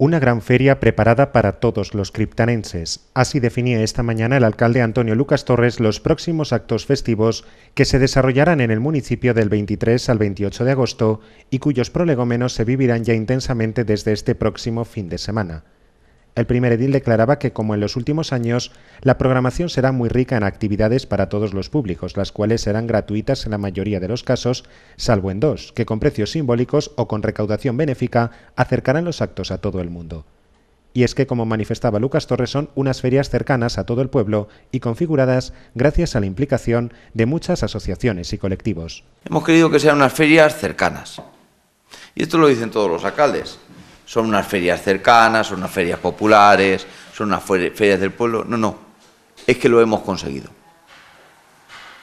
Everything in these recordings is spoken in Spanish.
Una gran feria preparada para todos los criptanenses. Así definía esta mañana el alcalde Antonio Lucas Torres los próximos actos festivos que se desarrollarán en el municipio del 23 al 28 de agosto y cuyos prolegómenos se vivirán ya intensamente desde este próximo fin de semana. El primer edil declaraba que, como en los últimos años, la programación será muy rica en actividades para todos los públicos, las cuales serán gratuitas en la mayoría de los casos, salvo en dos, que con precios simbólicos o con recaudación benéfica acercarán los actos a todo el mundo. Y es que, como manifestaba Lucas Torres, son unas ferias cercanas a todo el pueblo y configuradas gracias a la implicación de muchas asociaciones y colectivos. Hemos querido que sean unas ferias cercanas. Y esto lo dicen todos los alcaldes son unas ferias cercanas, son unas ferias populares, son unas ferias del pueblo. No, no, es que lo hemos conseguido.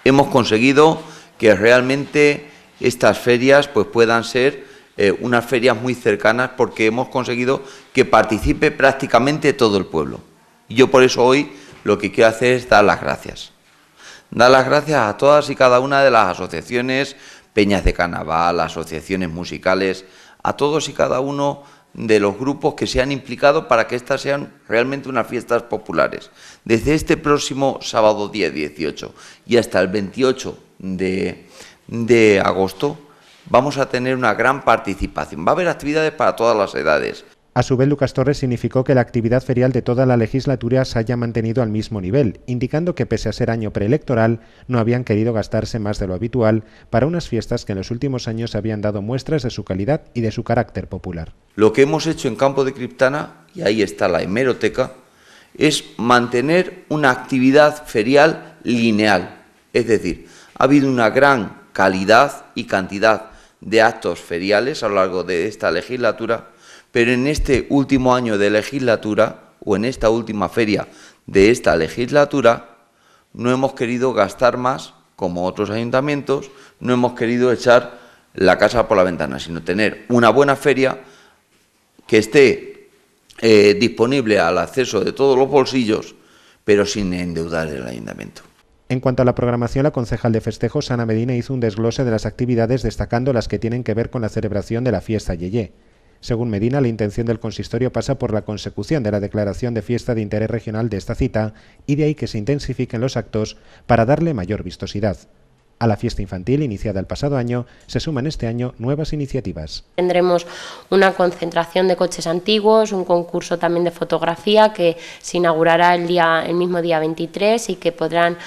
Hemos conseguido que realmente estas ferias pues, puedan ser eh, unas ferias muy cercanas porque hemos conseguido que participe prácticamente todo el pueblo. Y yo por eso hoy lo que quiero hacer es dar las gracias. Dar las gracias a todas y cada una de las asociaciones, peñas de carnaval, asociaciones musicales, a todos y cada uno de los grupos que se han implicado para que estas sean realmente unas fiestas populares. Desde este próximo sábado día 18 y hasta el 28 de, de agosto vamos a tener una gran participación. Va a haber actividades para todas las edades. A su vez, Lucas Torres significó que la actividad ferial de toda la legislatura se haya mantenido al mismo nivel, indicando que pese a ser año preelectoral, no habían querido gastarse más de lo habitual para unas fiestas que en los últimos años habían dado muestras de su calidad y de su carácter popular. Lo que hemos hecho en Campo de Criptana, y ahí está la hemeroteca, es mantener una actividad ferial lineal. Es decir, ha habido una gran calidad y cantidad de actos feriales a lo largo de esta legislatura, pero en este último año de legislatura o en esta última feria de esta legislatura no hemos querido gastar más como otros ayuntamientos, no hemos querido echar la casa por la ventana, sino tener una buena feria que esté eh, disponible al acceso de todos los bolsillos, pero sin endeudar el ayuntamiento. En cuanto a la programación, la concejal de festejos, Ana Medina, hizo un desglose de las actividades destacando las que tienen que ver con la celebración de la fiesta Yeye. Según Medina, la intención del consistorio pasa por la consecución de la declaración de fiesta de interés regional de esta cita y de ahí que se intensifiquen los actos para darle mayor vistosidad. A la fiesta infantil iniciada el pasado año se suman este año nuevas iniciativas. Tendremos una concentración de coches antiguos, un concurso también de fotografía que se inaugurará el, día, el mismo día 23 y que podrán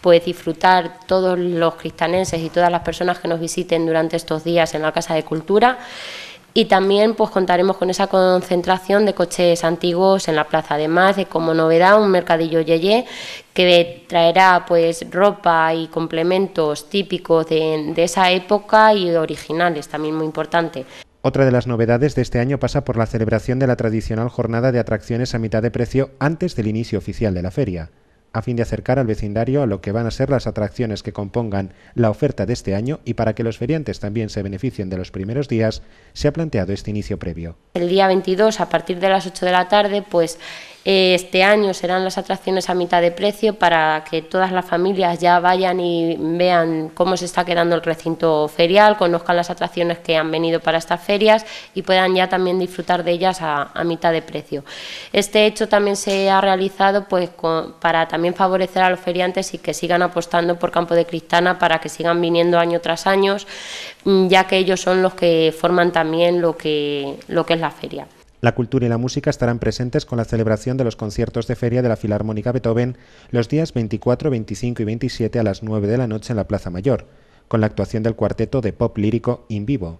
pues, disfrutar todos los cristanenses y todas las personas que nos visiten durante estos días en la Casa de Cultura y también pues contaremos con esa concentración de coches antiguos en la plaza. Además de como novedad un mercadillo Yeye que traerá pues ropa y complementos típicos de, de esa época y originales, también muy importante. Otra de las novedades de este año pasa por la celebración de la tradicional jornada de atracciones a mitad de precio antes del inicio oficial de la feria a fin de acercar al vecindario a lo que van a ser las atracciones que compongan la oferta de este año y para que los feriantes también se beneficien de los primeros días, se ha planteado este inicio previo. El día 22, a partir de las 8 de la tarde, pues este año serán las atracciones a mitad de precio para que todas las familias ya vayan y vean cómo se está quedando el recinto ferial, conozcan las atracciones que han venido para estas ferias y puedan ya también disfrutar de ellas a, mitad de precio. Este hecho también se ha realizado pues para también favorecer a los feriantes y que sigan apostando por Campo de Cristana para que sigan viniendo año tras año, ya que ellos son los que forman también lo que, lo que es la feria. La cultura y la música estarán presentes con la celebración de los conciertos de feria de la Filarmónica Beethoven los días 24, 25 y 27 a las 9 de la noche en la Plaza Mayor, con la actuación del cuarteto de pop lírico In Vivo.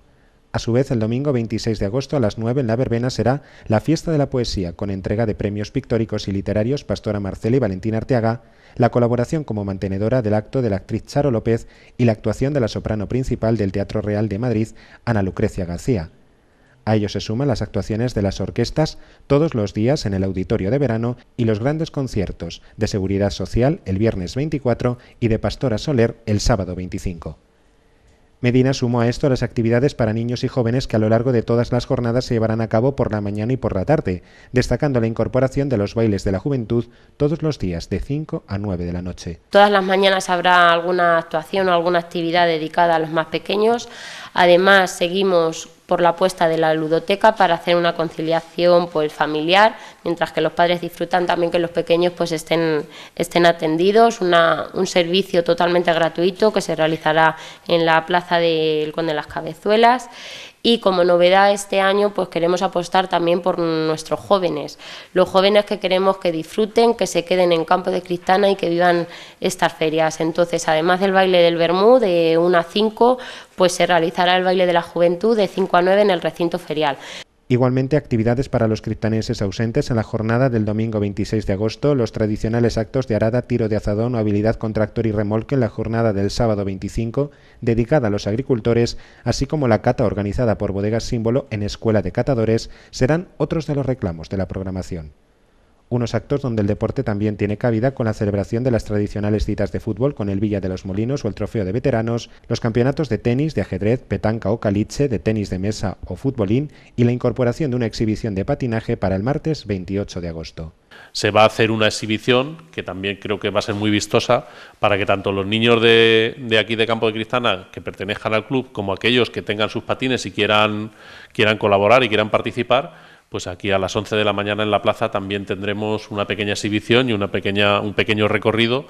A su vez, el domingo 26 de agosto a las 9 en la verbena será la Fiesta de la Poesía, con entrega de premios pictóricos y literarios Pastora Marcela y Valentina Arteaga, la colaboración como mantenedora del acto de la actriz Charo López y la actuación de la soprano principal del Teatro Real de Madrid, Ana Lucrecia García. A ello se suman las actuaciones de las orquestas todos los días en el auditorio de verano y los grandes conciertos de Seguridad Social el viernes 24 y de Pastora Soler el sábado 25. Medina sumó a esto las actividades para niños y jóvenes que a lo largo de todas las jornadas se llevarán a cabo por la mañana y por la tarde, destacando la incorporación de los bailes de la juventud todos los días de 5 a 9 de la noche. Todas las mañanas habrá alguna actuación o alguna actividad dedicada a los más pequeños, Además, seguimos por la apuesta de la ludoteca para hacer una conciliación pues, familiar, mientras que los padres disfrutan también que los pequeños pues, estén, estén atendidos, un servicio totalmente gratuito que se realizará en la plaza del Conde de las Cabezuelas. Y como novedad este año, pues queremos apostar también por nuestros jóvenes, los jóvenes que queremos que disfruten, que se queden en Campo de Cristana y que vivan estas ferias. Entonces, además del baile del Bermú de 1 a 5, pues se realizará el baile de la juventud de 5 a 9 en el recinto ferial. Igualmente, actividades para los criptaneses ausentes en la jornada del domingo 26 de agosto, los tradicionales actos de arada, tiro de azadón o habilidad con tractor y remolque en la jornada del sábado 25, dedicada a los agricultores, así como la cata organizada por Bodegas Símbolo en Escuela de Catadores, serán otros de los reclamos de la programación unos actos donde el deporte también tiene cabida con la celebración de las tradicionales citas de fútbol con el Villa de los Molinos o el Trofeo de Veteranos, los campeonatos de tenis, de ajedrez, petanca o caliche, de tenis de mesa o futbolín y la incorporación de una exhibición de patinaje para el martes 28 de agosto. Se va a hacer una exhibición que también creo que va a ser muy vistosa para que tanto los niños de, aquí de Campo de Cristana que pertenezcan al club como aquellos que tengan sus patines y quieran, quieran colaborar y quieran participar, pues aquí a las 11 de la mañana en la plaza también tendremos una pequeña exhibición y un pequeño recorrido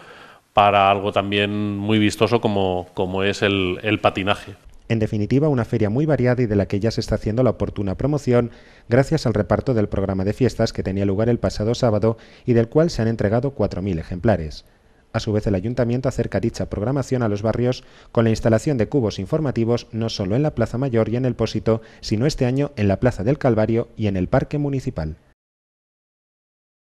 para algo también muy vistoso como, es el, el patinaje. En definitiva, una feria muy variada y de la que ya se está haciendo la oportuna promoción gracias al reparto del programa de fiestas que tenía lugar el pasado sábado y del cual se han entregado 4.000 ejemplares. A su vez, el ayuntamiento acerca dicha programación a los barrios con la instalación de cubos informativos no solo en la Plaza Mayor y en el Pósito, sino este año en la Plaza del Calvario y en el Parque Municipal.